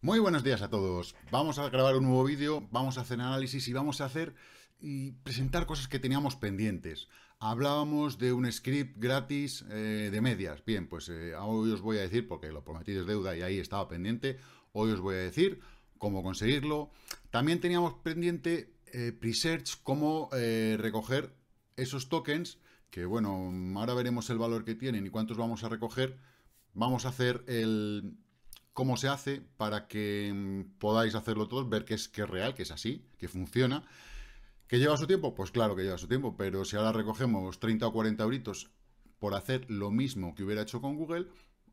Muy buenos días a todos. Vamos a grabar un nuevo vídeo, vamos a hacer análisis y vamos a hacer y presentar cosas que teníamos pendientes. Hablábamos de un script gratis eh, de medias. Bien, pues eh, hoy os voy a decir, porque lo prometí es deuda y ahí estaba pendiente, hoy os voy a decir cómo conseguirlo. También teníamos pendiente eh, Presearch, cómo eh, recoger esos tokens, que bueno, ahora veremos el valor que tienen y cuántos vamos a recoger, Vamos a hacer el cómo se hace para que podáis hacerlo todos, ver que es, que es real, que es así, que funciona. ¿Que lleva su tiempo? Pues claro que lleva su tiempo, pero si ahora recogemos 30 o 40 euritos por hacer lo mismo que hubiera hecho con Google,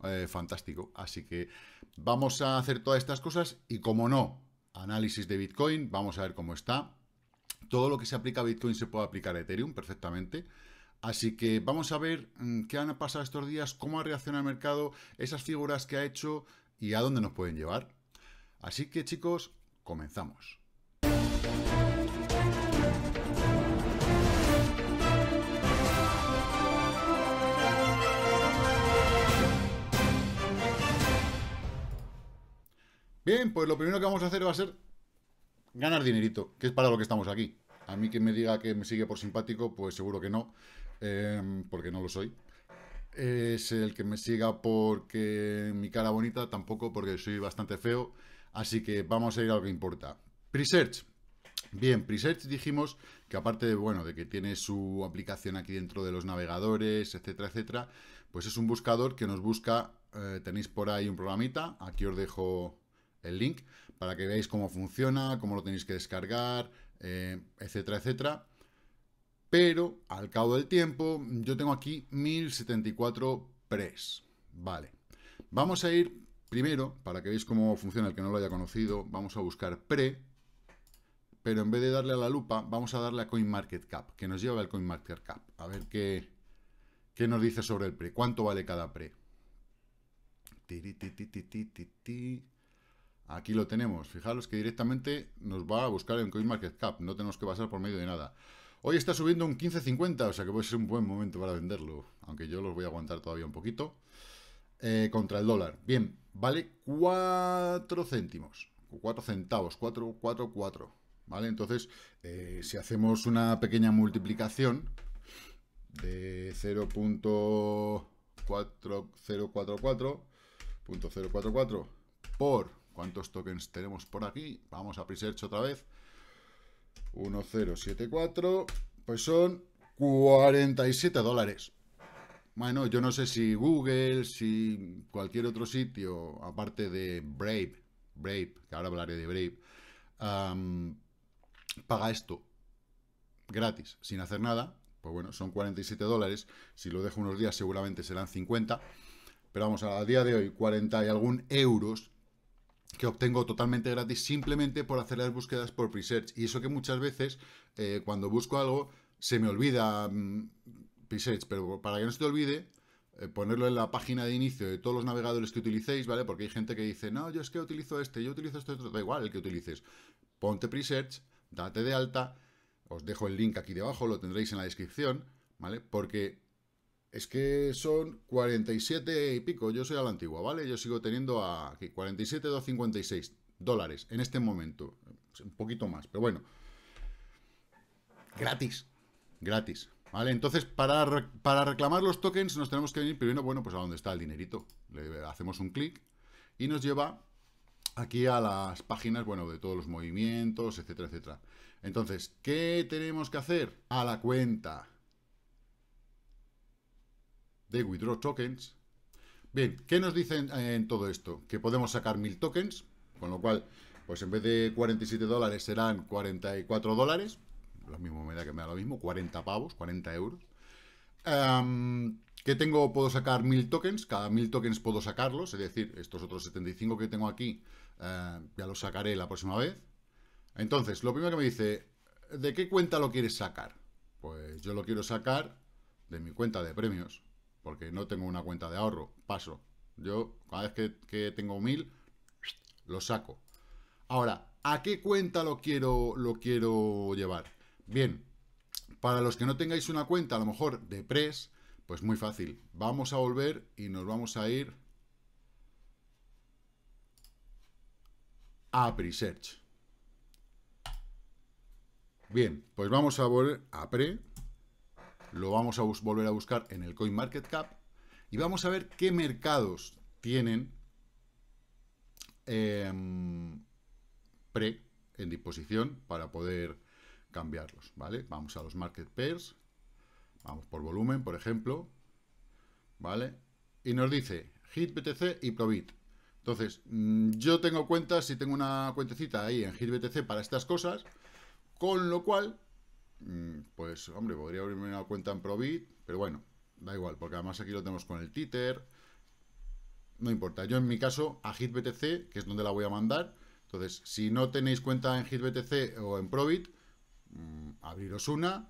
eh, fantástico. Así que vamos a hacer todas estas cosas y como no, análisis de Bitcoin, vamos a ver cómo está. Todo lo que se aplica a Bitcoin se puede aplicar a Ethereum perfectamente. Así que vamos a ver mm, qué han pasado estos días, cómo ha reaccionado el mercado, esas figuras que ha hecho y a dónde nos pueden llevar. Así que chicos, comenzamos. Bien, pues lo primero que vamos a hacer va a ser ganar dinerito, que es para lo que estamos aquí. A mí que me diga que me sigue por simpático, pues seguro que no, em, porque no lo soy. Es el que me siga porque mi cara bonita, tampoco porque soy bastante feo. Así que vamos a ir a lo que importa. Presearch. Bien, Presearch dijimos que aparte de, bueno, de que tiene su aplicación aquí dentro de los navegadores, etcétera, etcétera, pues es un buscador que nos busca, eh, tenéis por ahí un programita, aquí os dejo el link para que veáis cómo funciona, cómo lo tenéis que descargar, eh, etcétera, etcétera. Pero al cabo del tiempo, yo tengo aquí 1074 pres. Vale. Vamos a ir primero, para que veáis cómo funciona el que no lo haya conocido, vamos a buscar pre, pero en vez de darle a la lupa, vamos a darle a CoinMarketCap, que nos lleva al CoinMarketCap. A ver qué, nos dice sobre el pre, cuánto vale cada pre. Ti, Aquí lo tenemos. Fijaros que directamente nos va a buscar en CoinMarketCap. No tenemos que pasar por medio de nada. Hoy está subiendo un 15.50, o sea que puede ser un buen momento para venderlo. Aunque yo los voy a aguantar todavía un poquito. Eh, contra el dólar. Bien, vale 4 céntimos. 4 centavos. 4, 4, 4. ¿Vale? Entonces, eh, si hacemos una pequeña multiplicación de 0.4044.044 por ¿Cuántos tokens tenemos por aquí? Vamos a Presearch otra vez. 1074. Pues son 47 dólares. Bueno, yo no sé si Google, si cualquier otro sitio, aparte de Brave, Brave, que ahora hablaré de Brave, paga esto gratis, sin hacer nada. Pues bueno, son 47 dólares. Si lo dejo unos días seguramente serán 50. Pero vamos, a día de hoy, 40 y algún euros que obtengo totalmente gratis simplemente por hacer las búsquedas por Presearch. Y eso que muchas veces, eh, cuando busco algo, se me olvida mm, Presearch, pero para que no se te olvide, eh, ponerlo en la página de inicio de todos los navegadores que utilicéis, ¿vale? Porque hay gente que dice, no, yo es que utilizo este, yo utilizo este, otro, da igual el que utilices. Ponte Presearch, date de alta, os dejo el link aquí debajo, lo tendréis en la descripción, ¿vale? Porque es que son 47 y pico. Yo soy a la antigua, ¿vale? Yo sigo teniendo a 47,256 dólares en este momento. Un poquito más, pero bueno. Gratis. Gratis. ¿Vale? Entonces, para, para reclamar los tokens nos tenemos que venir primero, bueno, pues a donde está el dinerito. Le hacemos un clic y nos lleva aquí a las páginas, bueno, de todos los movimientos, etcétera, etcétera. Entonces, ¿qué tenemos que hacer? A la cuenta de withdraw tokens. Bien, ¿qué nos dicen eh, en todo esto? Que podemos sacar 1000 tokens, con lo cual, pues en vez de 47 dólares serán 44 dólares. Lo mismo me que me da lo mismo, 40 pavos, 40 euros. ¿Qué que tengo, puedo sacar 1000 tokens, cada 1000 tokens puedo sacarlos, es decir, estos otros 75 que tengo aquí eh, ya los sacaré la próxima vez. Entonces, lo primero que me dice, ¿de qué cuenta lo quieres sacar? Pues yo lo quiero sacar de mi cuenta de premios porque no tengo una cuenta de ahorro, paso. Yo cada vez que, tengo mil, lo saco. Ahora, ¿a qué cuenta lo quiero, lo quiero llevar? Bien, para los que no tengáis una cuenta, a lo mejor de Press, pues muy fácil. Vamos a volver y nos vamos a ir a Presearch. Bien, pues vamos a volver a Pre lo vamos a volver a buscar en el CoinMarketCap y vamos a ver qué mercados tienen em, pre en disposición para poder cambiarlos, ¿vale? Vamos a los market pairs, vamos por volumen, por ejemplo, ¿vale? Y nos dice HITBTC y PROBIT. Entonces, mm, yo tengo cuentas, si tengo una cuentecita ahí en HITBTC para estas cosas, con lo cual Mm, pues hombre, podría abrirme una cuenta en Probit, pero bueno, da igual, porque además aquí lo tenemos con el títer, no importa. Yo en mi caso, a HitBTC, que es donde la voy a mandar, entonces, si no tenéis cuenta en HitBTC o en Probit, mm, abriros una,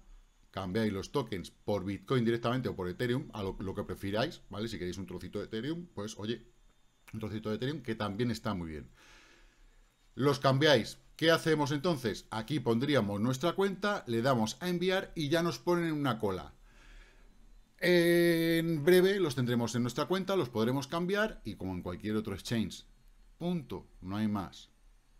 cambiáis los tokens por Bitcoin directamente o por Ethereum, a lo, que prefiráis, ¿vale? Si queréis un trocito de Ethereum, pues oye, un trocito de Ethereum que también está muy bien. Los cambiáis ¿Qué hacemos entonces? Aquí pondríamos nuestra cuenta, le damos a enviar y ya nos ponen una cola. En breve los tendremos en nuestra cuenta, los podremos cambiar y como en cualquier otro exchange. Punto, no hay más.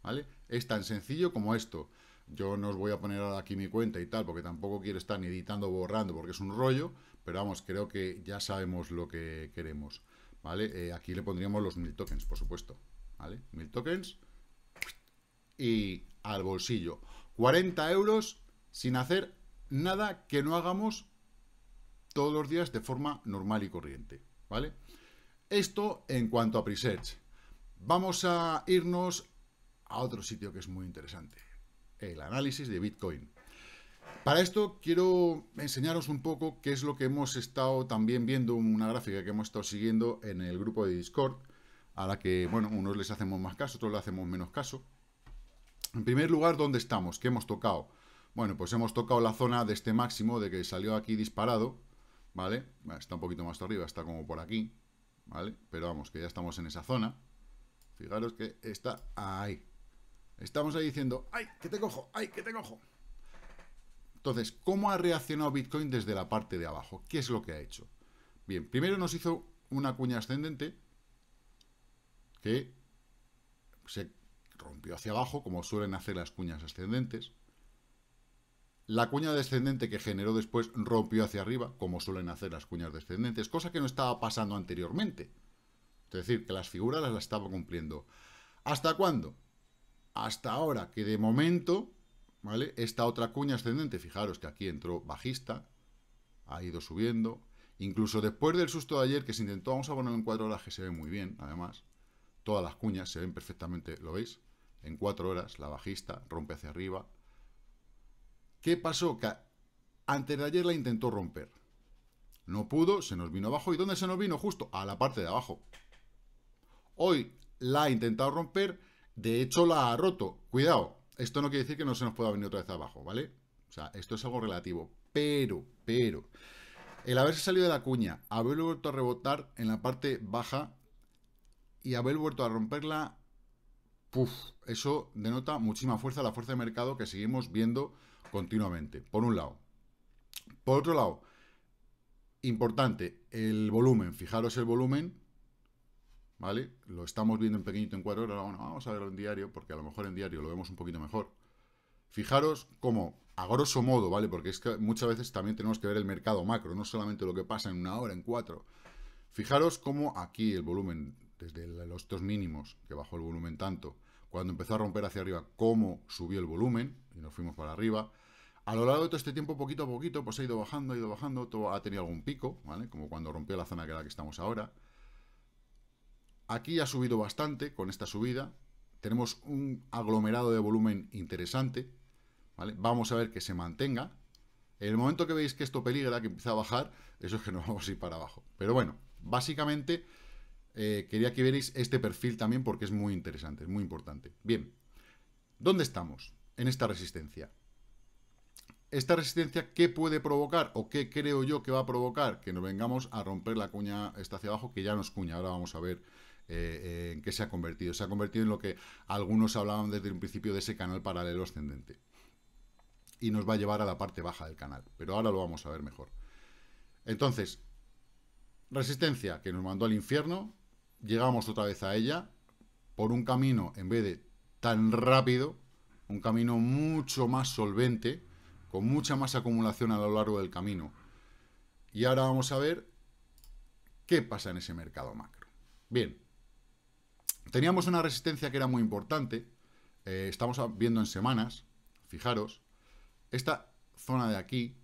¿Vale? Es tan sencillo como esto. Yo no os voy a poner aquí mi cuenta y tal, porque tampoco quiero estar ni editando borrando, porque es un rollo, pero vamos, creo que ya sabemos lo que queremos. ¿Vale? Eh, aquí le pondríamos los mil tokens, por supuesto. ¿Vale? Mil tokens y al bolsillo. 40 euros sin hacer nada que no hagamos todos los días de forma normal y corriente, ¿vale? Esto en cuanto a Presearch. Vamos a irnos a otro sitio que es muy interesante, el análisis de Bitcoin. Para esto quiero enseñaros un poco qué es lo que hemos estado también viendo, una gráfica que hemos estado siguiendo en el grupo de Discord, a la que, bueno, unos les hacemos más caso, otros le hacemos menos caso, en primer lugar, ¿dónde estamos? ¿Qué hemos tocado? Bueno, pues hemos tocado la zona de este máximo, de que salió aquí disparado, ¿vale? Está un poquito más arriba, está como por aquí, ¿vale? Pero vamos, que ya estamos en esa zona. Fijaros que está ahí. Estamos ahí diciendo, ¡ay, que te cojo! ¡ay, que te cojo! Entonces, ¿cómo ha reaccionado Bitcoin desde la parte de abajo? ¿Qué es lo que ha hecho? Bien, primero nos hizo una cuña ascendente que se rompió hacia abajo, como suelen hacer las cuñas ascendentes. La cuña descendente que generó después rompió hacia arriba, como suelen hacer las cuñas descendentes, cosa que no estaba pasando anteriormente. Es decir, que las figuras las estaba cumpliendo. ¿Hasta cuándo? Hasta ahora, que de momento, ¿vale? Esta otra cuña ascendente, fijaros que aquí entró bajista, ha ido subiendo. Incluso después del susto de ayer, que se intentó, vamos a ponerlo en cuatro horas, que se ve muy bien, además. Todas las cuñas se ven perfectamente, ¿lo veis? en cuatro horas, la bajista, rompe hacia arriba. ¿Qué pasó? Que antes de ayer la intentó romper. No pudo, se nos vino abajo. ¿Y dónde se nos vino? Justo a la parte de abajo. Hoy la ha intentado romper, de hecho la ha roto. Cuidado, esto no quiere decir que no se nos pueda venir otra vez abajo, ¿vale? O sea, esto es algo relativo. Pero, pero, el haberse salido de la cuña, haber vuelto a rebotar en la parte baja y haber vuelto a romperla eso denota muchísima fuerza, la fuerza de mercado que seguimos viendo continuamente, por un lado. Por otro lado, importante, el volumen. Fijaros el volumen, ¿vale? Lo estamos viendo en pequeñito en cuatro horas. vamos a verlo en diario, porque a lo mejor en diario lo vemos un poquito mejor. Fijaros cómo, a grosso modo, ¿vale? Porque es que muchas veces también tenemos que ver el mercado macro, no solamente lo que pasa en una hora, en cuatro. Fijaros cómo aquí el volumen desde los dos mínimos, que bajó el volumen tanto, cuando empezó a romper hacia arriba, cómo subió el volumen, y nos fuimos para arriba. A lo largo de todo este tiempo, poquito a poquito, pues ha ido bajando, ha ido bajando, todo ha tenido algún pico, ¿vale? Como cuando rompió la zona que la que estamos ahora. Aquí ha subido bastante con esta subida. Tenemos un aglomerado de volumen interesante, ¿vale? Vamos a ver que se mantenga. En el momento que veis que esto peligra, que empieza a bajar, eso es que nos vamos a ir para abajo. Pero bueno, básicamente eh, quería que vierais este perfil también porque es muy interesante, es muy importante. Bien, ¿dónde estamos en esta resistencia? ¿Esta resistencia qué puede provocar o qué creo yo que va a provocar? Que nos vengamos a romper la cuña esta hacia abajo, que ya nos cuña. Ahora vamos a ver eh, eh, en qué se ha convertido. Se ha convertido en lo que algunos hablaban desde un principio de ese canal paralelo ascendente. Y nos va a llevar a la parte baja del canal. Pero ahora lo vamos a ver mejor. Entonces, resistencia que nos mandó al infierno, llegamos otra vez a ella por un camino, en vez de tan rápido, un camino mucho más solvente, con mucha más acumulación a lo largo del camino. Y ahora vamos a ver qué pasa en ese mercado macro. Bien, teníamos una resistencia que era muy importante, eh, estamos viendo en semanas, fijaros, esta zona de aquí,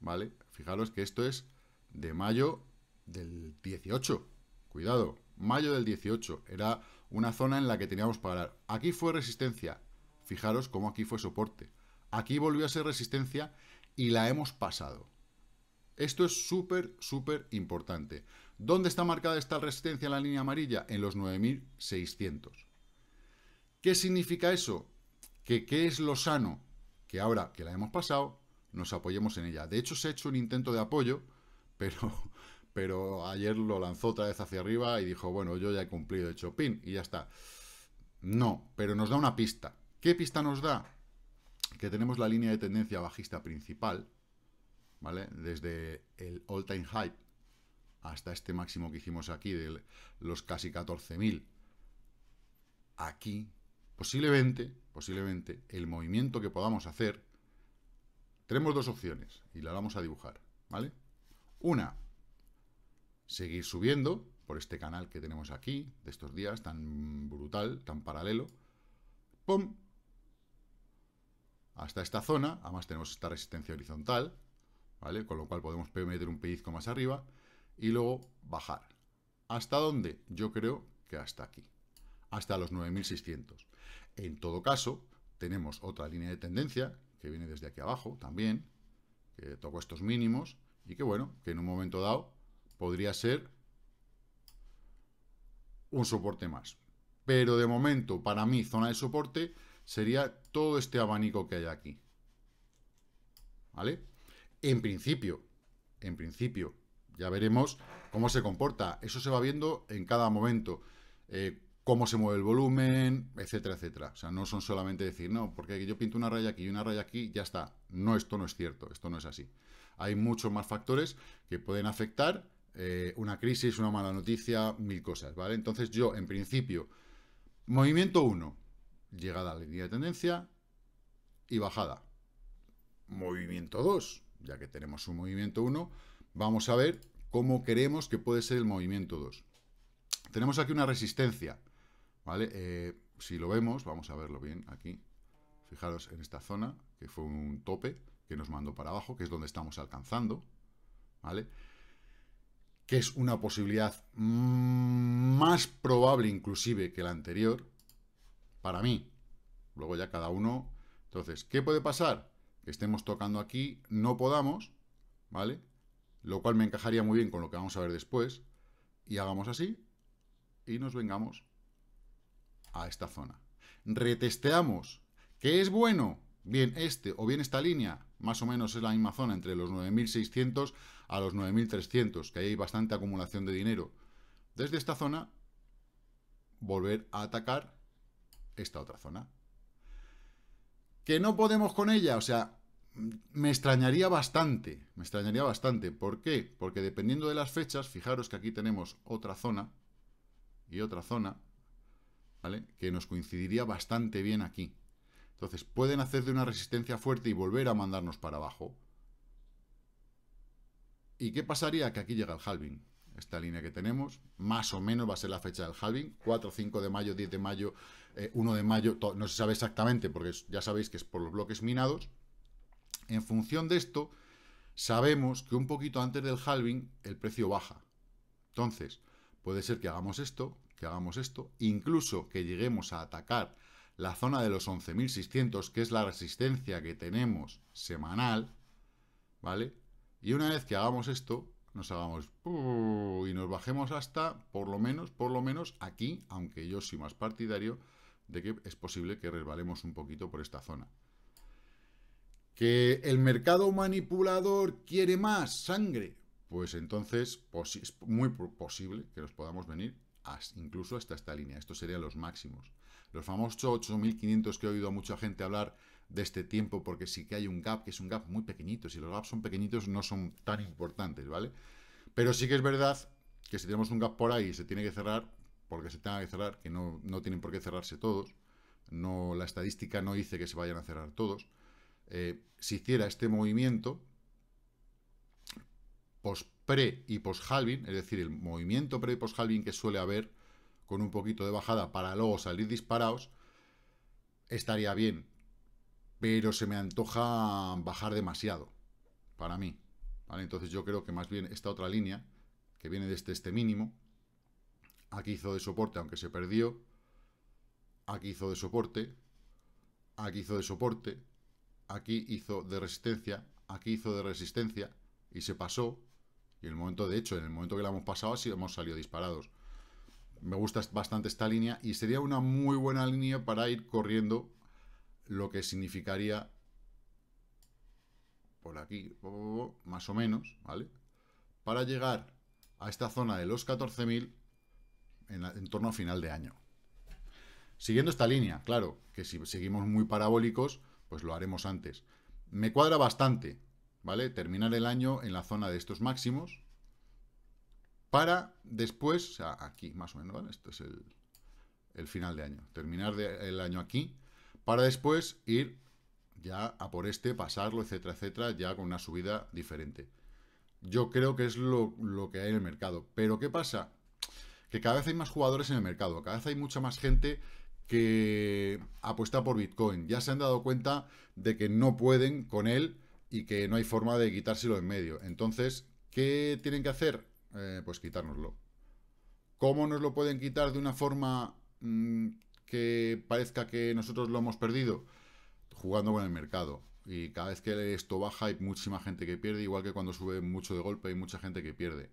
¿vale? Fijaros que esto es de mayo del 18, Cuidado, mayo del 18 era una zona en la que teníamos para... parar. Aquí fue resistencia. Fijaros cómo aquí fue soporte. Aquí volvió a ser resistencia y la hemos pasado. Esto es súper, súper importante. ¿Dónde está marcada esta resistencia en la línea amarilla? En los 9.600. ¿Qué significa eso? Que qué es lo sano? Que ahora que la hemos pasado, nos apoyemos en ella. De hecho, se ha hecho un intento de apoyo, pero pero ayer lo lanzó otra vez hacia arriba y dijo, bueno, yo ya he cumplido, he hecho y ya está. No, pero nos da una pista. ¿Qué pista nos da? Que tenemos la línea de tendencia bajista principal, ¿vale? Desde el all-time high hasta este máximo que hicimos aquí de los casi 14.000. Aquí, posiblemente, posiblemente, el movimiento que podamos hacer, tenemos dos opciones y la vamos a dibujar, ¿vale? Una, seguir subiendo por este canal que tenemos aquí, de estos días, tan brutal, tan paralelo. ¡Pum! Hasta esta zona, además tenemos esta resistencia horizontal, ¿vale? Con lo cual podemos meter un pellizco más arriba y luego bajar. ¿Hasta dónde? Yo creo que hasta aquí, hasta los 9.600. En todo caso, tenemos otra línea de tendencia que viene desde aquí abajo también, que tocó estos mínimos y que bueno, que en un momento dado podría ser un soporte más. Pero de momento, para mí, zona de soporte sería todo este abanico que hay aquí. ¿Vale? En principio, en principio, ya veremos cómo se comporta. Eso se va viendo en cada momento. Eh, cómo se mueve el volumen, etcétera, etcétera. O sea, no son solamente decir, no, porque yo pinto una raya aquí y una raya aquí, ya está. No, esto no es cierto, esto no es así. Hay muchos más factores que pueden afectar eh, una crisis, una mala noticia, mil cosas, ¿vale? Entonces yo, en principio, movimiento 1, llegada a la línea de tendencia y bajada. Movimiento 2, ya que tenemos un movimiento 1, vamos a ver cómo queremos que puede ser el movimiento 2. Tenemos aquí una resistencia, ¿vale? Eh, si lo vemos, vamos a verlo bien aquí. Fijaros en esta zona, que fue un tope que nos mandó para abajo, que es donde estamos alcanzando, ¿vale? que es una posibilidad mm, más probable inclusive que la anterior, para mí. Luego ya cada uno... Entonces, ¿qué puede pasar? Que estemos tocando aquí, no podamos, ¿vale? Lo cual me encajaría muy bien con lo que vamos a ver después. Y hagamos así y nos vengamos a esta zona. Retesteamos. ¿Qué es bueno? Bien este o bien esta línea más o menos es la misma zona, entre los 9.600 a los 9.300, que hay bastante acumulación de dinero. Desde esta zona, volver a atacar esta otra zona. ¿Que no podemos con ella? O sea, me extrañaría bastante, me extrañaría bastante. ¿Por qué? Porque dependiendo de las fechas, fijaros que aquí tenemos otra zona y otra zona, ¿vale? Que nos coincidiría bastante bien aquí. Entonces, pueden hacer de una resistencia fuerte y volver a mandarnos para abajo. ¿Y qué pasaría? Que aquí llega el halving. Esta línea que tenemos, más o menos va a ser la fecha del halving. 4, 5 de mayo, 10 de mayo, 1 eh, de mayo, no se sabe exactamente porque ya sabéis que es por los bloques minados. En función de esto, sabemos que un poquito antes del halving el precio baja. Entonces, puede ser que hagamos esto, que hagamos esto, incluso que lleguemos a atacar la zona de los 11.600, que es la resistencia que tenemos semanal, ¿vale? Y una vez que hagamos esto, nos hagamos y nos bajemos hasta, por lo menos, por lo menos aquí, aunque yo soy más partidario de que es posible que resbalemos un poquito por esta zona. ¿Que el mercado manipulador quiere más sangre? Pues entonces es muy posible que nos podamos venir incluso hasta esta línea. Estos serían los máximos. Los famosos 8.500 que he oído a mucha gente hablar de este tiempo, porque sí que hay un gap, que es un gap muy pequeñito. Si los gaps son pequeñitos, no son tan importantes, ¿vale? Pero sí que es verdad que si tenemos un gap por ahí y se tiene que cerrar, porque se tenga que cerrar, que no, tienen por qué cerrarse todos, no, la estadística no dice que se vayan a cerrar todos, eh, si hiciera este movimiento, post-pre y post-halving, es decir, el movimiento pre y post-halving que suele haber con un poquito de bajada para luego salir disparados, estaría bien. Pero se me antoja bajar demasiado, para mí. Entonces yo creo que más bien esta otra línea, que viene desde este mínimo, aquí hizo de soporte, aunque se perdió, aquí hizo de soporte, aquí hizo de soporte, aquí hizo de resistencia, aquí hizo de resistencia, y se pasó, y en el momento, de hecho, en el momento que la hemos pasado, sí hemos salido disparados me gusta bastante esta línea y sería una muy buena línea para ir corriendo lo que significaría por aquí, más o menos, ¿vale? Para llegar a esta zona de los 14.000 en, en, torno a final de año. Siguiendo esta línea, claro, que si seguimos muy parabólicos, pues lo haremos antes. Me cuadra bastante, ¿vale? Terminar el año en la zona de estos máximos, para después, o sea, aquí más o menos, ¿vale? Esto es el, final de año. Terminar el año aquí, para después ir ya a por este, pasarlo, etcétera, etcétera, ya con una subida diferente. Yo creo que es lo, lo que hay en el mercado. Pero ¿qué pasa? Que cada vez hay más jugadores en el mercado, cada vez hay mucha más gente que apuesta por Bitcoin. Ya se han dado cuenta de que no pueden con él y que no hay forma de quitárselo en medio. Entonces, ¿qué tienen que hacer? Eh, pues quitárnoslo. ¿Cómo nos lo pueden quitar de una forma mm, que parezca que nosotros lo hemos perdido? Jugando con el mercado. Y cada vez que esto baja hay muchísima gente que pierde, igual que cuando sube mucho de golpe hay mucha gente que pierde.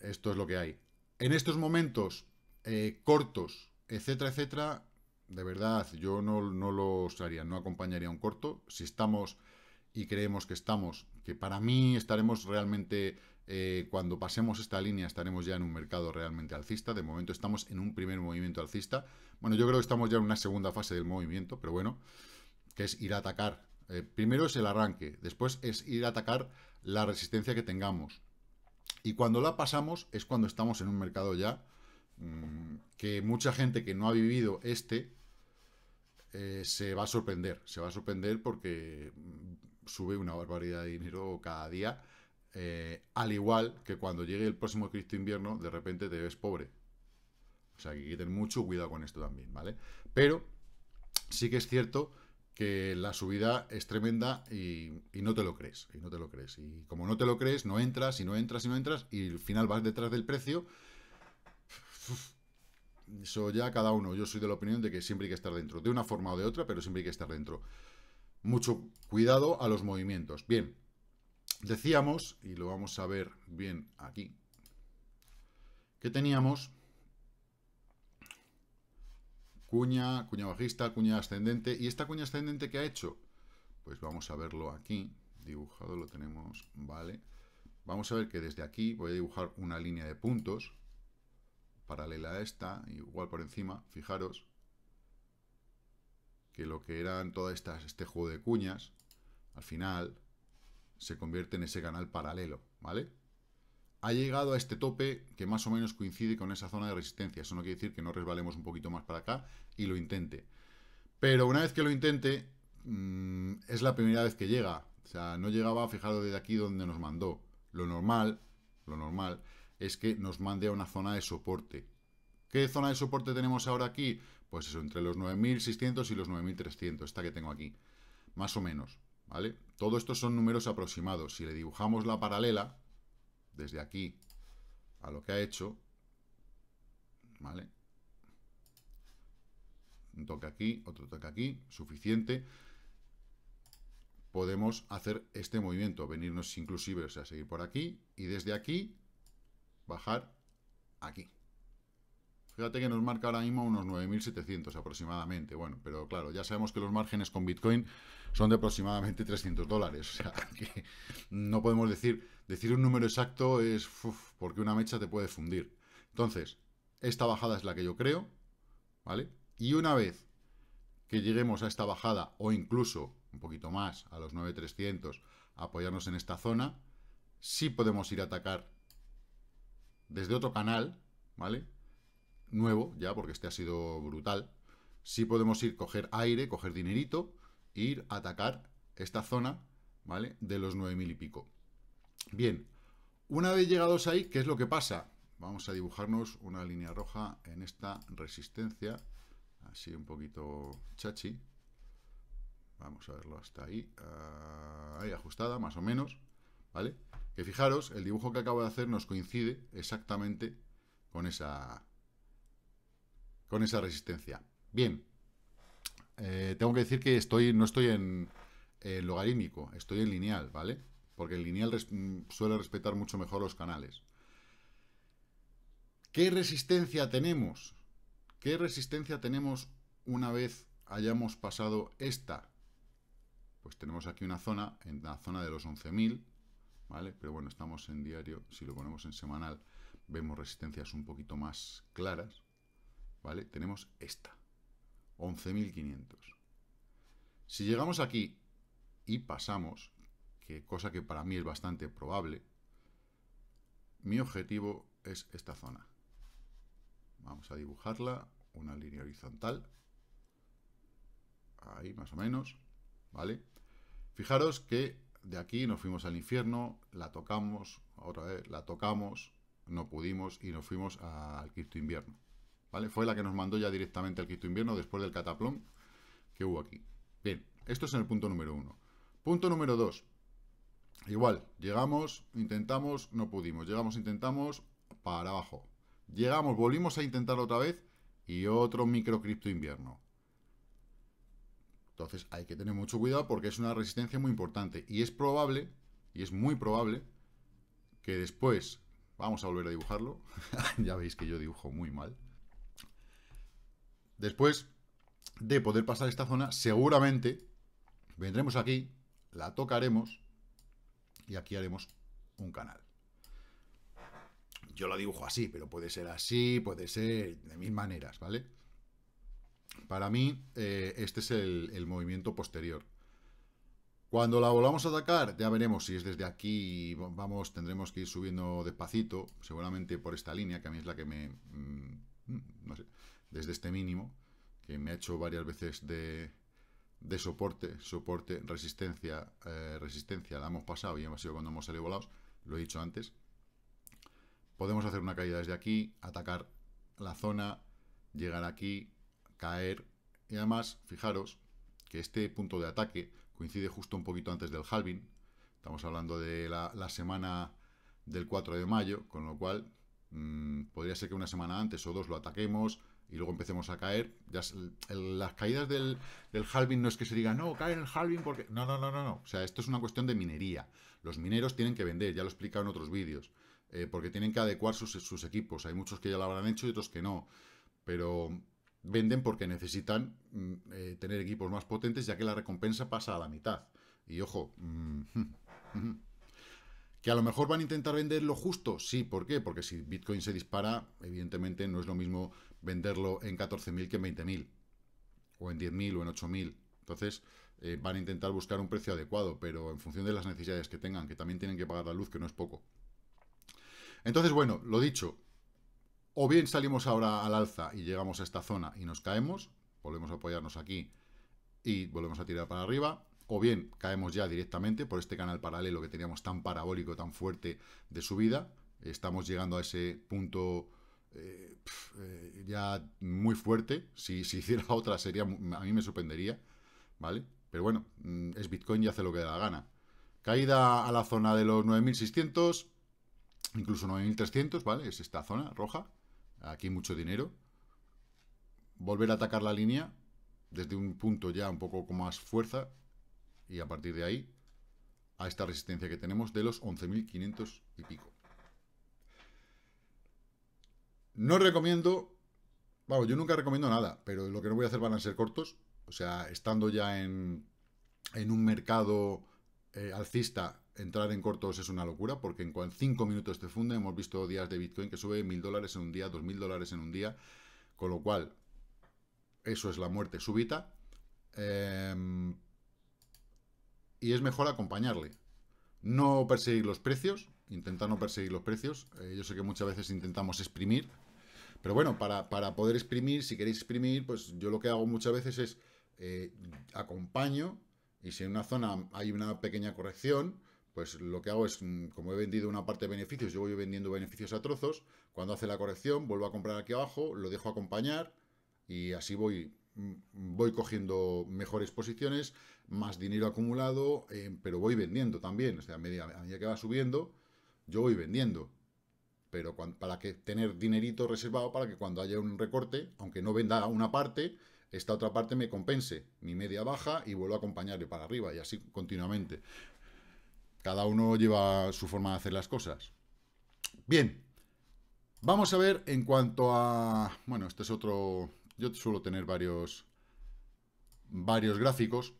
Esto es lo que hay. En estos momentos eh, cortos, etcétera, etcétera, de verdad yo no, no los haría, no acompañaría un corto. Si estamos y creemos que estamos que para mí estaremos realmente, eh, cuando pasemos esta línea, estaremos ya en un mercado realmente alcista. De momento estamos en un primer movimiento alcista. Bueno, yo creo que estamos ya en una segunda fase del movimiento, pero bueno, que es ir a atacar. Eh, primero es el arranque, después es ir a atacar la resistencia que tengamos. Y cuando la pasamos es cuando estamos en un mercado ya mm, que mucha gente que no ha vivido este eh, se va a sorprender. Se va a sorprender porque sube una barbaridad de dinero cada día. Eh, al igual que cuando llegue el próximo Cristo invierno, de repente te ves pobre. O sea, que hay que tener mucho cuidado con esto también, ¿vale? Pero sí que es cierto que la subida es tremenda y, y, no te lo crees, y no te lo crees. Y como no te lo crees, no entras, y no entras, y no entras, y al final vas detrás del precio. Eso ya cada uno. Yo soy de la opinión de que siempre hay que estar dentro, de una forma o de otra, pero siempre hay que estar dentro mucho cuidado a los movimientos. Bien, decíamos, y lo vamos a ver bien aquí, que teníamos cuña, cuña bajista, cuña ascendente. ¿Y esta cuña ascendente que ha hecho? Pues vamos a verlo aquí, dibujado lo tenemos, vale. Vamos a ver que desde aquí voy a dibujar una línea de puntos paralela a esta, igual por encima, fijaros, que lo que eran todas estas, este juego de cuñas, al final se convierte en ese canal paralelo, ¿vale? Ha llegado a este tope que más o menos coincide con esa zona de resistencia. Eso no quiere decir que no resbalemos un poquito más para acá y lo intente. Pero una vez que lo intente, mm, es la primera vez que llega. O sea, no llegaba, fijado desde aquí donde nos mandó. Lo normal, lo normal, es que nos mande a una zona de soporte. ¿Qué zona de soporte tenemos ahora aquí? pues eso, entre los 9.600 y los 9.300, esta que tengo aquí, más o menos, ¿vale? Todo esto son números aproximados. Si le dibujamos la paralela, desde aquí a lo que ha hecho, ¿vale? Un toque aquí, otro toque aquí, suficiente. Podemos hacer este movimiento, venirnos inclusive, o sea, seguir por aquí y desde aquí bajar aquí. Fíjate que nos marca ahora mismo unos 9.700 aproximadamente. Bueno, pero claro, ya sabemos que los márgenes con Bitcoin son de aproximadamente 300 dólares. O sea, que no podemos decir, decir un número exacto es porque una mecha te puede fundir. Entonces, esta bajada es la que yo creo, ¿vale? Y una vez que lleguemos a esta bajada o incluso un poquito más a los 9.300, apoyarnos en esta zona, sí podemos ir a atacar desde otro canal, ¿vale? nuevo, ya, porque este ha sido brutal, Si podemos ir, coger aire, coger dinerito, ir a atacar esta zona, ¿vale? De los 9.000 y pico. Bien, una vez llegados ahí, ¿qué es lo que pasa? Vamos a dibujarnos una línea roja en esta resistencia, así un poquito chachi. Vamos a verlo hasta ahí, ah, ahí ajustada más o menos, ¿vale? Que fijaros, el dibujo que acabo de hacer nos coincide exactamente con esa, con esa resistencia. Bien, eh, tengo que decir que estoy, no estoy en, eh, logarítmico, estoy en lineal, ¿vale? Porque el lineal mm, suele respetar mucho mejor los canales. ¿Qué resistencia tenemos? ¿Qué resistencia tenemos una vez hayamos pasado esta? Pues tenemos aquí una zona, en la zona de los 11.000, ¿vale? Pero bueno, estamos en diario, si lo ponemos en semanal, vemos resistencias un poquito más claras. Tenemos esta, 11.500. Si llegamos aquí y pasamos, que cosa que para mí es bastante probable, mi objetivo es esta zona. Vamos a dibujarla, una línea horizontal, ahí más o menos, ¿vale? Fijaros que de aquí nos fuimos al infierno, la tocamos, otra vez, la tocamos, no pudimos y nos fuimos al quinto invierno. Fue la que nos mandó ya directamente el cripto invierno después del cataplón que hubo aquí. Bien, esto es en el punto número uno. Punto número dos. Igual, llegamos, intentamos, no pudimos. Llegamos, intentamos, para abajo. Llegamos, volvimos a intentar otra vez y otro micro cripto invierno. Entonces hay que tener mucho cuidado porque es una resistencia muy importante y es probable, y es muy probable, que después, vamos a volver a dibujarlo, ya veis que yo dibujo muy mal, Después de poder pasar esta zona, seguramente vendremos aquí, la tocaremos y aquí haremos un canal. Yo lo dibujo así, pero puede ser así, puede ser de mil maneras, ¿vale? Para mí, eh, este es el, movimiento posterior. Cuando la volvamos a atacar, ya veremos si es desde aquí, vamos, tendremos que ir subiendo despacito, seguramente por esta línea, que a mí es la que me... Mm, mm, no sé, desde este mínimo, que me ha hecho varias veces de, soporte, soporte, resistencia, eh, resistencia, la hemos pasado y hemos sido cuando hemos salido volados, lo he dicho antes. Podemos hacer una caída desde aquí, atacar la zona, llegar aquí, caer, y además, fijaros que este punto de ataque coincide justo un poquito antes del halving, estamos hablando de la, semana del 4 de mayo, con lo cual mm, podría ser que una semana antes o dos lo ataquemos, y luego empecemos a caer. las caídas del, del, halving no es que se diga, no, cae el halving porque... No, no, no, no, no. O sea, esto es una cuestión de minería. Los mineros tienen que vender, ya lo he explicado en otros vídeos, eh, porque tienen que adecuar sus, equipos. Hay muchos que ya lo habrán hecho y otros que no. Pero venden porque necesitan mm, eh, tener equipos más potentes, ya que la recompensa pasa a la mitad. Y ojo... Mm, ¿Que a lo mejor van a intentar venderlo justo? Sí, ¿por qué? Porque si Bitcoin se dispara, evidentemente no es lo mismo venderlo en 14.000 que en 20.000, o en 10.000 o en 8.000. Entonces eh, van a intentar buscar un precio adecuado, pero en función de las necesidades que tengan, que también tienen que pagar la luz, que no es poco. Entonces, bueno, lo dicho, o bien salimos ahora al alza y llegamos a esta zona y nos caemos, volvemos a apoyarnos aquí y volvemos a tirar para arriba, o bien caemos ya directamente por este canal paralelo que teníamos tan parabólico, tan fuerte de subida, estamos llegando a ese punto eh, eh, ya muy fuerte, si, hiciera otra sería, a mí me sorprendería, ¿vale? Pero bueno, mm, es Bitcoin y hace lo que da la gana. Caída a la zona de los 9.600, incluso 9.300, ¿vale? Es esta zona roja, aquí mucho dinero. Volver a atacar la línea desde un punto ya un poco con más fuerza, y a partir de ahí a esta resistencia que tenemos de los 11.500 y pico. No recomiendo, bueno, yo nunca recomiendo nada, pero lo que no voy a hacer van a ser cortos, o sea, estando ya en, un mercado eh, alcista, entrar en cortos es una locura, porque en 5 minutos te funde, hemos visto días de Bitcoin que sube 1.000 dólares en un día, 2.000 dólares en un día, con lo cual, eso es la muerte súbita. Em, y es mejor acompañarle. No perseguir los precios, intentar no perseguir los precios. Eh, yo sé que muchas veces intentamos exprimir, pero bueno, para, poder exprimir, si queréis exprimir, pues yo lo que hago muchas veces es eh, acompaño y si en una zona hay una pequeña corrección, pues lo que hago es, mm, como he vendido una parte de beneficios, yo voy vendiendo beneficios a trozos, cuando hace la corrección, vuelvo a comprar aquí abajo, lo dejo acompañar y así voy Mm, voy cogiendo mejores posiciones, más dinero acumulado, eh, pero voy vendiendo también. O sea, a medida, que va subiendo, yo voy vendiendo. Pero para que tener dinerito reservado para que cuando haya un recorte, aunque no venda una parte, esta otra parte me compense. Mi media baja y vuelvo a acompañarle para arriba y así continuamente. Cada uno lleva su forma de hacer las cosas. Bien, vamos a ver en cuanto a... Bueno, este es otro, yo suelo tener varios, varios gráficos.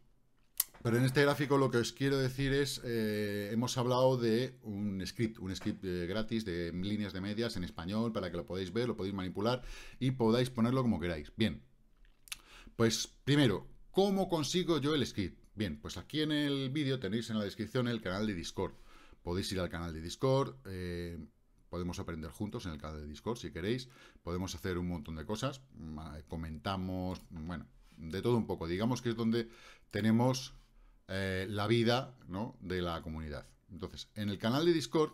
Pero en este gráfico lo que os quiero decir es, eh, hemos hablado de un script, un script eh, gratis de líneas de medias en español para que lo podáis ver, lo podéis manipular y podáis ponerlo como queráis. Bien, pues primero, ¿cómo consigo yo el script? Bien, pues aquí en el vídeo tenéis en la descripción el canal de Discord. Podéis ir al canal de Discord, eh, podemos aprender juntos en el canal de Discord si queréis, podemos hacer un montón de cosas, comentamos, bueno, de todo un poco. Digamos que es donde tenemos eh, la vida de la comunidad. Entonces, en el canal de Discord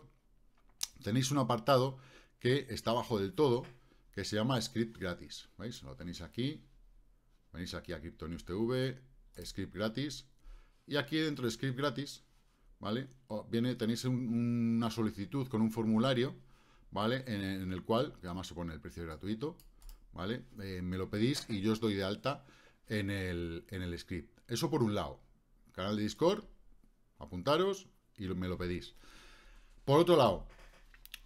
tenéis un apartado que está abajo del todo, que se llama Script Gratis. ¿Veis? Lo tenéis aquí. Venís aquí a Cryptonews TV, Script Gratis. Y aquí dentro de Script Gratis, ¿vale? viene, tenéis una solicitud con un formulario ¿vale? En, el cual, que además se pone el precio gratuito, ¿vale? Eh, me lo pedís y yo os doy de alta en el, script. Eso por un lado. Canal de Discord, apuntaros y me lo pedís. Por otro lado,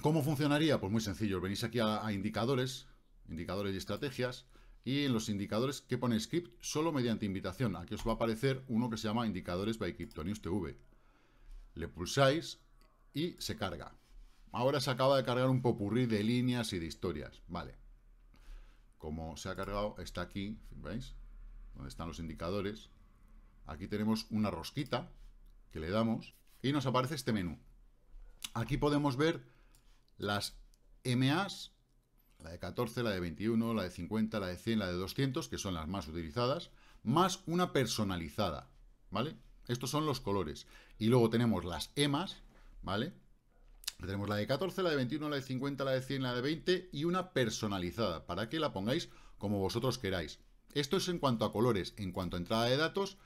¿cómo funcionaría? Pues muy sencillo, venís aquí a, indicadores, indicadores y estrategias, y en los indicadores que pone script solo mediante invitación. Aquí os va a aparecer uno que se llama indicadores by Cryptonius TV. Le pulsáis y se carga. Ahora se acaba de cargar un popurrí de líneas y de historias. Vale. Como se ha cargado, está aquí, ¿veis? Donde están los indicadores. Aquí tenemos una rosquita que le damos y nos aparece este menú. Aquí podemos ver las MAs, la de 14, la de 21, la de 50, la de 100, la de 200, que son las más utilizadas, más una personalizada, ¿vale? Estos son los colores. Y luego tenemos las EMAs, ¿vale? Tenemos la de 14, la de 21, la de 50, la de 100, la de 20 y una personalizada para que la pongáis como vosotros queráis. Esto es en cuanto a colores, en cuanto a entrada de datos,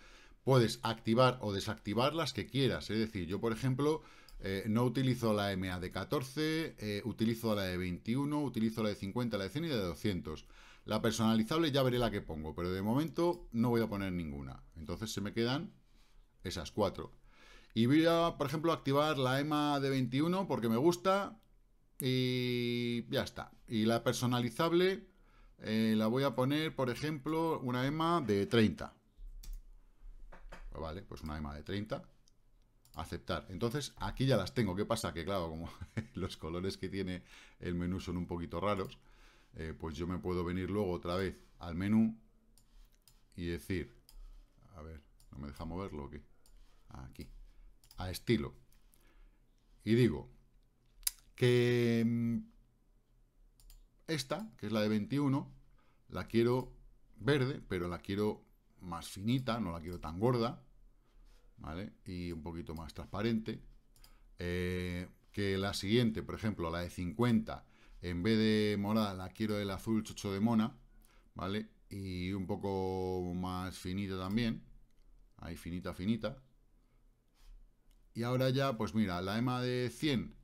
puedes activar o desactivar las que quieras. Es decir, yo por ejemplo eh, no utilizo la MA de 14, eh, utilizo la de 21, utilizo la de 50, la de 100 y la de 200. La personalizable ya veré la que pongo, pero de momento no voy a poner ninguna. Entonces se me quedan esas cuatro. Y voy a, por ejemplo, activar la EMA de 21 porque me gusta. Y ya está. Y la personalizable eh, la voy a poner, por ejemplo, una EMA de 30. Pues vale, pues una EMA de 30. Aceptar. Entonces, aquí ya las tengo. ¿Qué pasa? Que claro, como los colores que tiene el menú son un poquito raros, eh, pues yo me puedo venir luego otra vez al menú y decir... A ver, ¿no me deja moverlo Aquí a estilo. Y digo que mm, esta, que es la de 21, la quiero verde, pero la quiero más finita, no la quiero tan gorda, ¿vale? Y un poquito más transparente. Eh, que la siguiente, por ejemplo, la de 50, en vez de morada la quiero el azul chocho de mona, ¿vale? Y un poco más finita también, ahí finita, finita. Y ahora ya, pues mira, la EMA de 100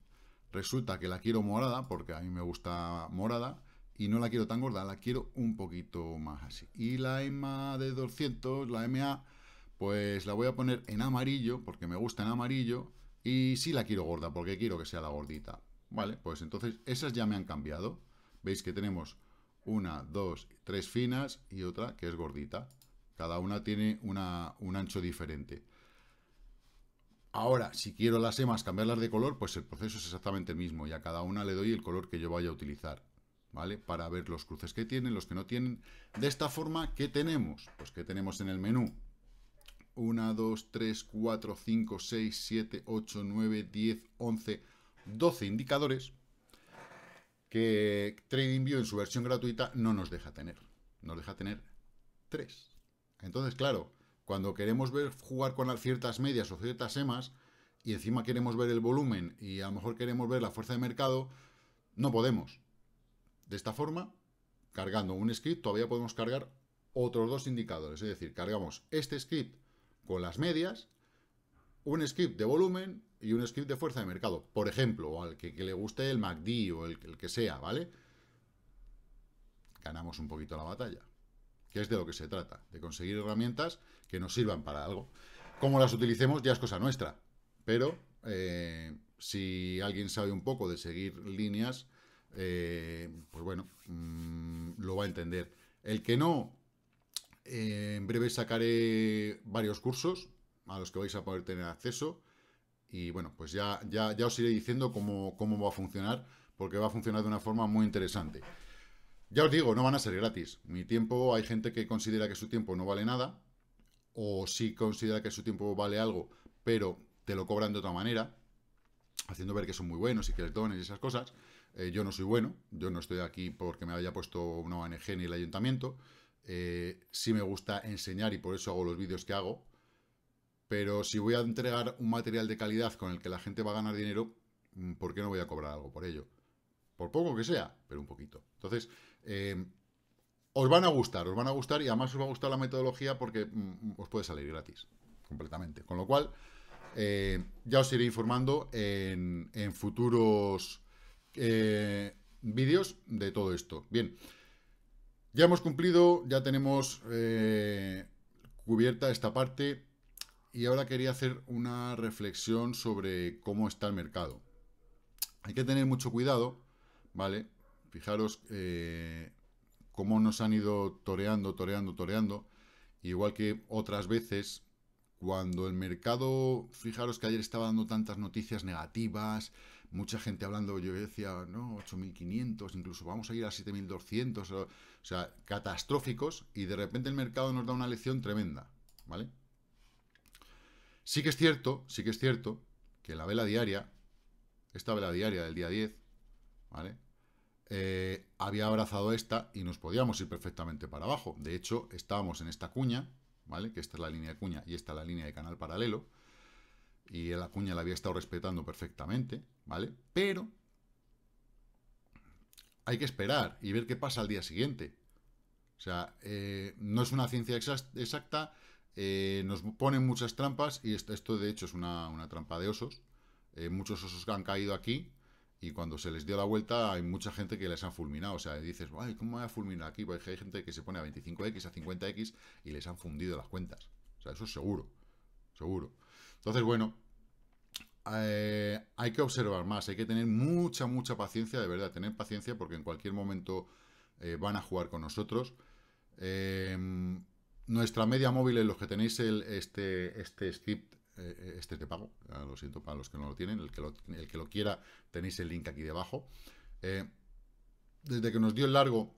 resulta que la quiero morada, porque a mí me gusta morada, y no la quiero tan gorda, la quiero un poquito más así. Y la EMA de 200, la MA, pues la voy a poner en amarillo, porque me gusta en amarillo, y sí la quiero gorda, porque quiero que sea la gordita. Vale, pues entonces esas ya me han cambiado. Veis que tenemos una, dos, tres finas y otra que es gordita. Cada una tiene un ancho diferente. Ahora, si quiero las emas cambiarlas de color, pues el proceso es exactamente el mismo y a cada una le doy el color que yo vaya a utilizar, ¿vale? Para ver los cruces que tienen, los que no tienen. De esta forma, ¿qué tenemos? Pues que tenemos en el menú? 1, 2, 3, 4, 5, 6, 7, 8, 9, 10, 11, 12 indicadores que TradingView en su versión gratuita no nos deja tener. Nos deja tener 3. Entonces, claro, cuando queremos ver jugar con ciertas medias o ciertas EMAs y encima queremos ver el volumen y a lo mejor queremos ver la fuerza de mercado, no podemos. De esta forma, cargando un script, todavía podemos cargar otros dos indicadores. Es decir, cargamos este script con las medias, un script de volumen y un script de fuerza de mercado. Por ejemplo, al que, le guste el MACD o el, el que sea, ¿vale? Ganamos un poquito la batalla que es de lo que se trata, de conseguir herramientas que nos sirvan para algo. Cómo las utilicemos ya es cosa nuestra, pero eh, si alguien sabe un poco de seguir líneas, eh, pues bueno, mm, lo va a entender. El que no, eh, en breve sacaré varios cursos a los que vais a poder tener acceso y bueno, pues ya, ya, os iré diciendo cómo, cómo va a funcionar, porque va a funcionar de una forma muy interesante. Ya os digo, no van a ser gratis. Mi tiempo, hay gente que considera que su tiempo no vale nada, o sí considera que su tiempo vale algo, pero te lo cobran de otra manera, haciendo ver que son muy buenos y que les dones y esas cosas. Eh, yo no soy bueno, yo no estoy aquí porque me haya puesto una ONG ni el ayuntamiento. Eh, sí me gusta enseñar y por eso hago los vídeos que hago. Pero si voy a entregar un material de calidad con el que la gente va a ganar dinero, mm, ¿por qué no voy a cobrar algo por ello? Por poco que sea, pero un poquito. Entonces, eh, os van a gustar, os van a gustar y además os va a gustar la metodología porque mm, os puede salir gratis, completamente. Con lo cual, eh, ya os iré informando en, futuros eh, vídeos de todo esto. Bien, ya hemos cumplido, ya tenemos cubierta esta parte y ahora quería hacer una reflexión sobre cómo está el mercado. Hay que tener mucho cuidado, ¿vale? Fijaros eh, cómo nos han ido toreando, toreando, toreando. Igual que otras veces, cuando el mercado, fijaros que ayer estaba dando tantas noticias negativas, mucha gente hablando, yo decía, no, 8.500, incluso vamos a ir a 7.200, o, o sea, catastróficos, y de repente el mercado nos da una lección tremenda, ¿vale? Sí que es cierto, sí que es cierto, que la vela diaria, esta vela diaria del día 10, ¿vale? Eh, había abrazado esta y nos podíamos ir perfectamente para abajo. De hecho, estábamos en esta cuña, ¿vale? Que esta es la línea de cuña y esta es la línea de canal paralelo. Y la cuña la había estado respetando perfectamente, ¿vale? Pero hay que esperar y ver qué pasa al día siguiente. O sea, eh, no es una ciencia exacta, eh, nos ponen muchas trampas y esto, de hecho es una, una trampa de osos. muchos osos han caído aquí y cuando se les dio la vuelta, hay mucha gente que les han fulminado. O sea, dices, ay, ¿cómo me a fulminar aquí? Porque hay gente que se pone a 25X, a 50X y les han fundido las cuentas. O sea, eso es seguro. Seguro. Entonces, bueno, eh, hay que observar más, hay que tener mucha, mucha paciencia, de verdad, tener paciencia porque en cualquier momento eh, van a jugar con nosotros. Eh, nuestra media móvil, en los que tenéis este, este script eh, eh, este es de pago, ah, lo siento para los que no lo tienen, el que lo, el que lo quiera tenéis el link aquí debajo. Eh, desde que nos dio el largo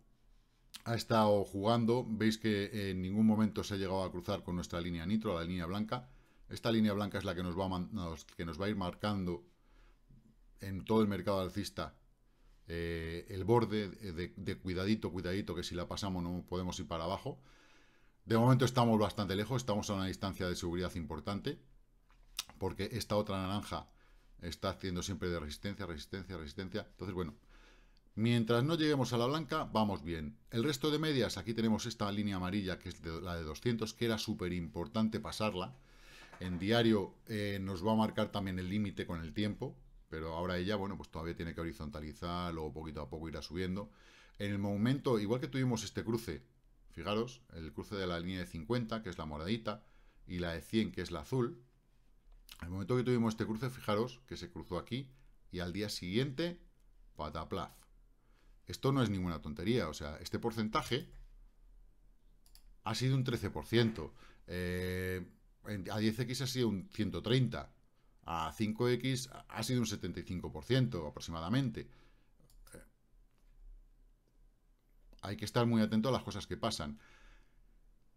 ha estado jugando, veis que en ningún momento se ha llegado a cruzar con nuestra línea nitro, la línea blanca. Esta línea blanca es la que nos va a, que nos va a ir marcando en todo el mercado alcista el borde de, cuidadito, cuidadito, que si la pasamos no podemos ir para abajo. De momento estamos bastante lejos, estamos a una distancia de seguridad importante porque esta otra naranja está haciendo siempre de resistencia, resistencia, resistencia. Entonces, bueno, mientras no lleguemos a la blanca, vamos bien. El resto de medias, aquí tenemos esta línea amarilla, que es la de 200, que era súper importante pasarla. En diario eh, nos va a marcar también el límite con el tiempo, pero ahora ella, bueno, pues todavía tiene que horizontalizar, luego poquito a poco irá subiendo. En el momento, igual que tuvimos este cruce, fijaros, el cruce de la línea de 50, que es la moradita, y la de 100, que es la azul, al momento que tuvimos este cruce, fijaros que se cruzó aquí y al día siguiente, pataplaf. Esto no es ninguna tontería, o sea, este porcentaje ha sido un 13%. Eh, a 10X ha sido un 130%. A 5X ha sido un 75% aproximadamente. Eh, hay que estar muy atento a las cosas que pasan.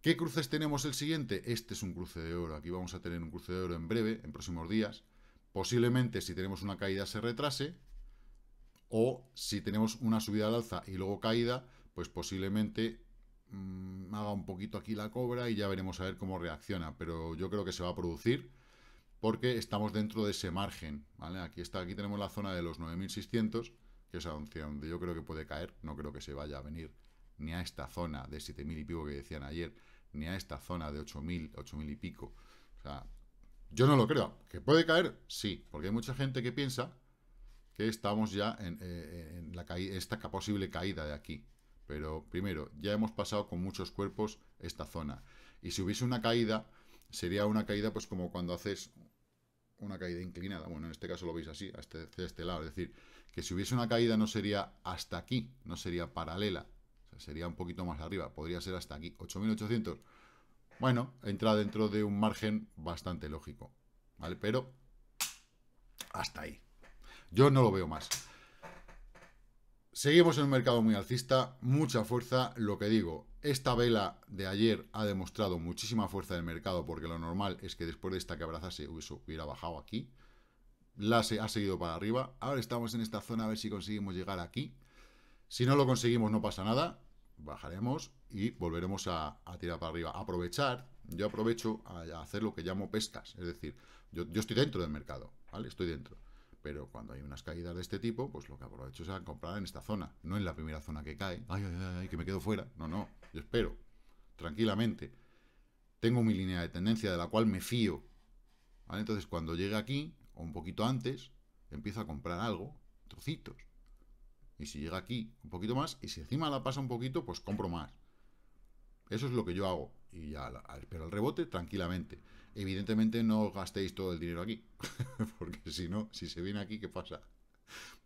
¿Qué cruces tenemos el siguiente? Este es un cruce de oro. Aquí vamos a tener un cruce de oro en breve, en próximos días. Posiblemente, si tenemos una caída, se retrase. O si tenemos una subida al alza y luego caída, pues posiblemente mm, haga un poquito aquí la cobra y ya veremos a ver cómo reacciona. Pero yo creo que se va a producir porque estamos dentro de ese margen. ¿vale? Aquí, está, aquí tenemos la zona de los 9.600, que es hacia donde yo creo que puede caer. No creo que se vaya a venir ni a esta zona de 7.000 y pico que decían ayer ni a esta zona de 8.000, 8.000 y pico. O sea, yo no lo creo. ¿Que puede caer? Sí, porque hay mucha gente que piensa que estamos ya en, eh, eh, la esta posible caída de aquí. Pero primero, ya hemos pasado con muchos cuerpos esta zona. Y si hubiese una caída, sería una caída pues como cuando haces una caída inclinada. Bueno, en este caso lo veis así, de este, este lado. Es decir, que si hubiese una caída no sería hasta aquí, no sería paralela, sería un poquito más arriba, podría ser hasta aquí, 8.800. Bueno, entra dentro de un margen bastante lógico, ¿vale? Pero hasta ahí. Yo no lo veo más. Seguimos en un mercado muy alcista, mucha fuerza, lo que digo, esta vela de ayer ha demostrado muchísima fuerza del mercado porque lo normal es que después de esta que abrazase hubiera bajado aquí, la se, ha seguido para arriba, ahora estamos en esta zona a ver si conseguimos llegar aquí, si no lo conseguimos no pasa nada, bajaremos y volveremos a, tirar para arriba. Aprovechar, yo aprovecho a, hacer lo que llamo pescas, es decir, yo, estoy dentro del mercado, ¿vale? Estoy dentro pero cuando hay unas caídas de este tipo, pues lo que aprovecho es a comprar en esta zona, no en la primera zona que cae. Ay, ay, ay, que me quedo fuera. No, no, yo espero, tranquilamente. Tengo mi línea de tendencia de la cual me fío. ¿Vale? Entonces, cuando llegue aquí, o un poquito antes, empiezo a comprar algo, trocitos. Y si llega aquí un poquito más, y si encima la pasa un poquito, pues compro más. Eso es lo que yo hago. Y ya espero el rebote tranquilamente. Evidentemente no gastéis todo el dinero aquí. porque si no, si se viene aquí, ¿qué pasa?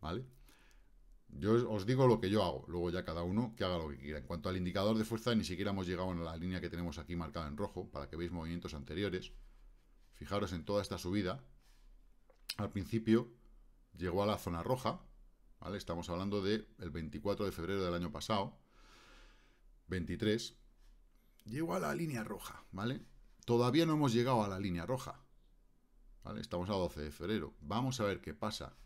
¿Vale? Yo os digo lo que yo hago. Luego ya cada uno que haga lo que quiera. En cuanto al indicador de fuerza, ni siquiera hemos llegado a la línea que tenemos aquí marcada en rojo. Para que veáis movimientos anteriores. Fijaros en toda esta subida. Al principio llegó a la zona roja. Estamos hablando del el 24 de febrero del año pasado, 23, llegó a la línea roja, ¿vale? Todavía no hemos llegado a la línea roja, ¿vale? Estamos a 12 de febrero, vamos a ver qué pasa.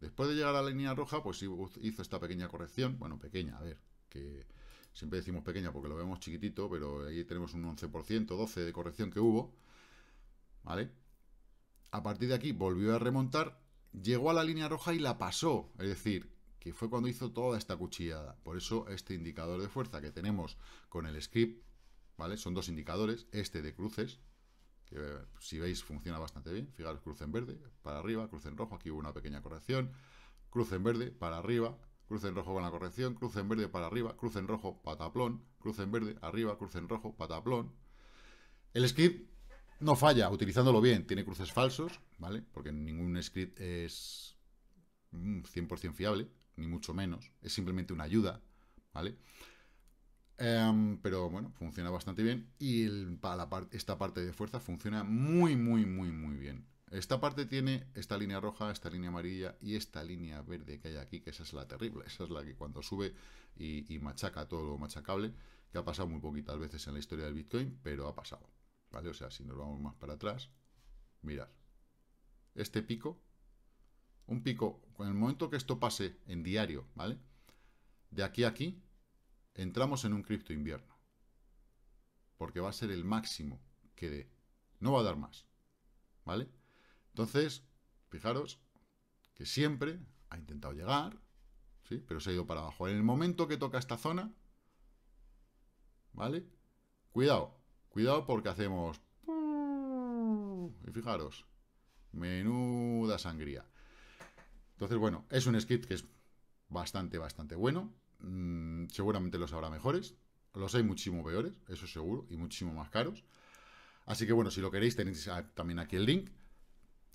Después de llegar a la línea roja, pues hizo esta pequeña corrección, bueno, pequeña, a ver, que siempre decimos pequeña porque lo vemos chiquitito, pero ahí tenemos un 11%, 12% de corrección que hubo, ¿vale? A partir de aquí volvió a remontar llegó a la línea roja y la pasó, es decir, que fue cuando hizo toda esta cuchillada. Por eso este indicador de fuerza que tenemos con el script, ¿vale? Son dos indicadores, este de cruces, que eh, si veis funciona bastante bien, fijaros, cruce en verde, para arriba, cruce en rojo, aquí hubo una pequeña corrección, Cruce en verde, para arriba, cruce en rojo con la corrección, cruce en verde para arriba, cruce en rojo, pataplón, Cruce en verde, arriba, cruce en rojo, pataplón. El script no falla, utilizándolo bien, tiene cruces falsos, ¿vale? Porque ningún script es 100% mm, fiable, ni mucho menos, es simplemente una ayuda, ¿vale? Em, pero bueno, funciona bastante bien y esta parte de fuerza funciona muy, muy, muy, muy bien. Esta parte tiene esta línea roja, esta línea amarilla y esta línea verde que hay aquí, que esa es la terrible, esa es la que cuando sube y machaca todo lo machacable, que ha pasado muy poquitas veces en la historia del Bitcoin, pero ha pasado. ¿vale? O sea, si nos vamos más para atrás, mirad, este pico, un pico, en el momento que esto pase en diario, ¿vale? De aquí a aquí, entramos en un cripto invierno, porque va a ser el máximo que dé, no va a dar más, ¿vale? Entonces, fijaros que siempre ha intentado llegar, ¿sí? Pero se ha ido para abajo. En el momento que toca esta zona, ¿vale? Cuidado, Cuidado porque hacemos... Y fijaros, menuda sangría. Entonces, bueno, es un script que es bastante, bastante bueno. Mm, seguramente los habrá mejores. Los hay muchísimo peores, eso seguro, y muchísimo más caros. Así que bueno, si lo queréis tenéis también aquí el link.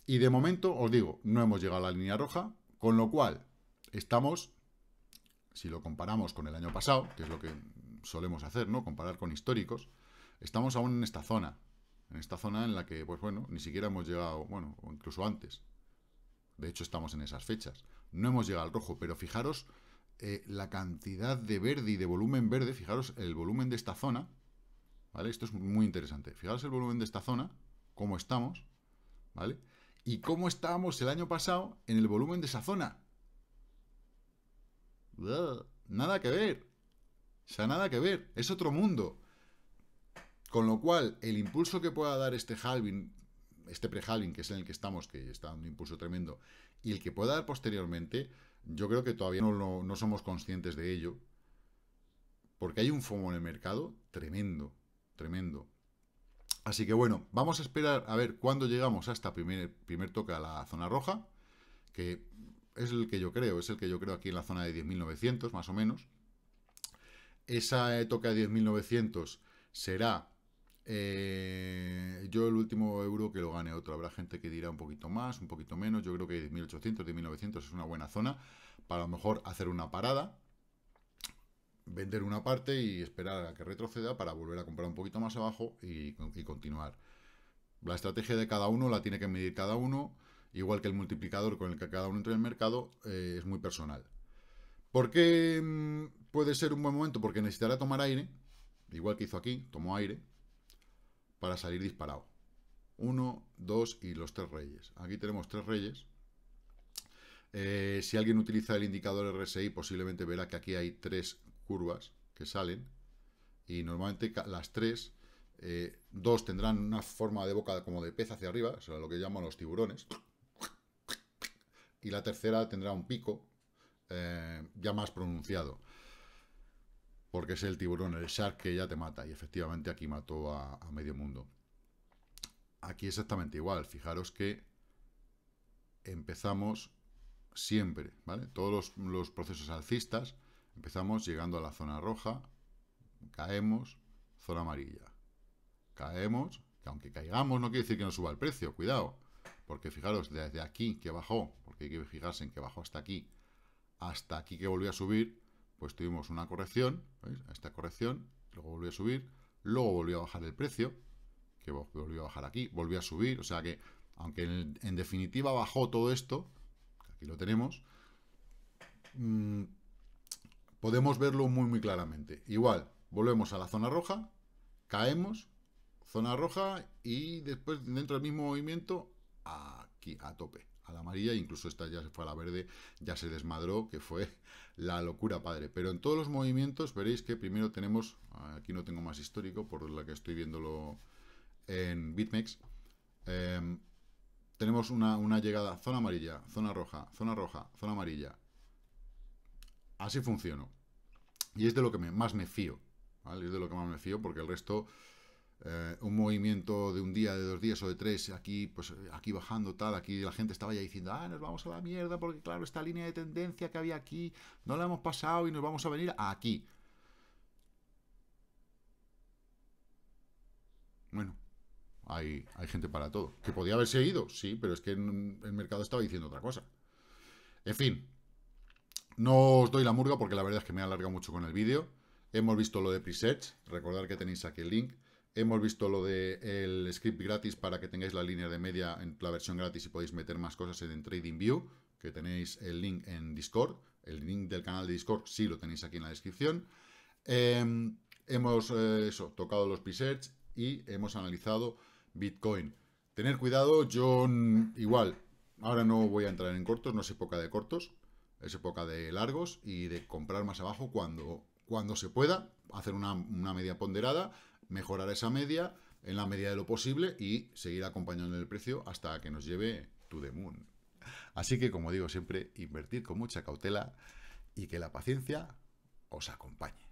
Y de momento, os digo, no hemos llegado a la línea roja, con lo cual estamos, si lo comparamos con el año pasado, que es lo que solemos hacer, ¿no? Comparar con históricos, Estamos aún en esta zona, en esta zona en la que, pues bueno, ni siquiera hemos llegado, bueno, o incluso antes. De hecho, estamos en esas fechas. No hemos llegado al rojo, pero fijaros eh, la cantidad de verde y de volumen verde, fijaros el volumen de esta zona, ¿vale? Esto es muy interesante. Fijaros el volumen de esta zona, cómo estamos, ¿vale? Y cómo estábamos el año pasado en el volumen de esa zona. Nada que ver. O sea, nada que ver. Es otro mundo. Con lo cual, el impulso que pueda dar este halving, este pre-halving, que es en el que estamos, que está dando un impulso tremendo, y el que pueda dar posteriormente, yo creo que todavía no, somos conscientes de ello, porque hay un FOMO en el mercado tremendo, tremendo. Así que bueno, vamos a esperar a ver cuándo llegamos a esta primer, primer toque a la zona roja, que es el que yo creo, es el que yo creo aquí en la zona de 10.900, más o menos. Esa toca de 10.900 será eh, yo el último euro que lo gane otro. Habrá gente que dirá un poquito más, un poquito menos. Yo creo que 10.800, 1900 es una buena zona para a lo mejor hacer una parada, vender una parte y esperar a que retroceda para volver a comprar un poquito más abajo y, continuar. La estrategia de cada uno la tiene que medir cada uno, igual que el multiplicador con el que cada uno entra en el mercado eh, es muy personal. ¿Por qué mm, puede ser un buen momento? Porque necesitará tomar aire, igual que hizo aquí, tomó aire, para salir disparado. Uno, dos y los tres reyes. Aquí tenemos tres reyes. Eh, si alguien utiliza el indicador RSI, posiblemente verá que aquí hay tres curvas que salen. Y normalmente las tres, eh, dos tendrán una forma de boca como de pez hacia arriba, eso lo que llaman los tiburones. Y la tercera tendrá un pico eh, ya más pronunciado porque es el tiburón, el shark que ya te mata. Y efectivamente aquí mató a, medio mundo. Aquí exactamente igual. Fijaros que empezamos siempre, ¿vale? Todos los, los procesos alcistas empezamos llegando a la zona roja, caemos, zona amarilla. Caemos, que aunque caigamos no quiere decir que no suba el precio, cuidado. Porque fijaros, desde aquí que bajó, porque hay que fijarse en que bajó hasta aquí, hasta aquí que volvió a subir, pues tuvimos una corrección, ¿veis? Esta corrección, luego volvió a subir, luego volvió a bajar el precio, que volvió a bajar aquí, volvió a subir, o sea que, aunque en, definitiva bajó todo esto, aquí lo tenemos, mm, podemos verlo muy muy claramente. Igual, volvemos a la zona roja, caemos, zona roja, y después dentro del mismo movimiento, aquí, a tope a la amarilla, incluso esta ya se fue a la verde, ya se desmadró, que fue la locura padre. Pero en todos los movimientos veréis que primero tenemos, aquí no tengo más histórico, por la que estoy viéndolo en BitMEX, em, tenemos una, llegada zona amarilla, zona roja, zona roja, zona amarilla. Así funcionó. Y es de lo que más me fío, Es de lo que más me fío porque el resto eh, un movimiento de un día, de dos días o de tres, aquí, pues, aquí bajando tal, aquí la gente estaba ya diciendo, ah, nos vamos a la mierda, porque claro, esta línea de tendencia que había aquí, no la hemos pasado y nos vamos a venir aquí. Bueno, hay, hay gente para todo. Que podía haberse ido, sí, pero es que el mercado estaba diciendo otra cosa. En fin, no os doy la murga porque la verdad es que me he alargado mucho con el vídeo. Hemos visto lo de presets, recordar que tenéis aquí el link. Hemos visto lo del script gratis para que tengáis la línea de media en la versión gratis y podéis meter más cosas en TradingView, que tenéis el link en Discord. El link del canal de Discord sí lo tenéis aquí en la descripción. Em, hemos eh, tocado los presets y hemos analizado Bitcoin. Tener cuidado, yo igual, ahora no voy a entrar en cortos, no es época de cortos, es época de largos y de comprar más abajo cuando, cuando se pueda, hacer una, una media ponderada mejorar esa media en la medida de lo posible y seguir acompañando el precio hasta que nos lleve to the moon. Así que, como digo siempre, invertir con mucha cautela y que la paciencia os acompañe.